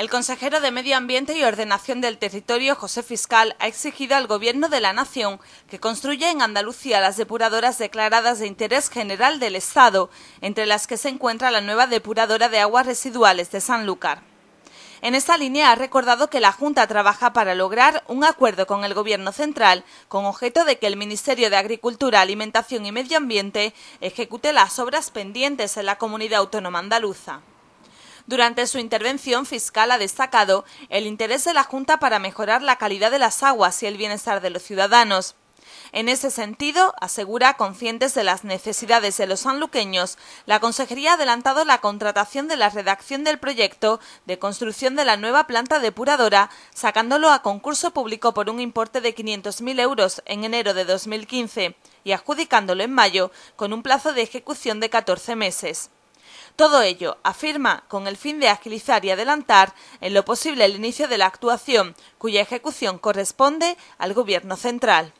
El consejero de Medio Ambiente y Ordenación del Territorio, José Fiscal, ha exigido al Gobierno de la Nación que construya en Andalucía las depuradoras declaradas de interés general del Estado, entre las que se encuentra la nueva depuradora de aguas residuales de Sanlúcar. En esta línea ha recordado que la Junta trabaja para lograr un acuerdo con el Gobierno central con objeto de que el Ministerio de Agricultura, Alimentación y Medio Ambiente ejecute las obras pendientes en la comunidad autónoma andaluza. Durante su intervención fiscal ha destacado el interés de la Junta para mejorar la calidad de las aguas y el bienestar de los ciudadanos. En ese sentido, asegura, conscientes de las necesidades de los sanluqueños, la Consejería ha adelantado la contratación de la redacción del proyecto de construcción de la nueva planta depuradora, sacándolo a concurso público por un importe de 500.000 euros en enero de 2015 y adjudicándolo en mayo con un plazo de ejecución de 14 meses. Todo ello, afirma, con el fin de agilizar y adelantar en lo posible el inicio de la actuación, cuya ejecución corresponde al Gobierno central.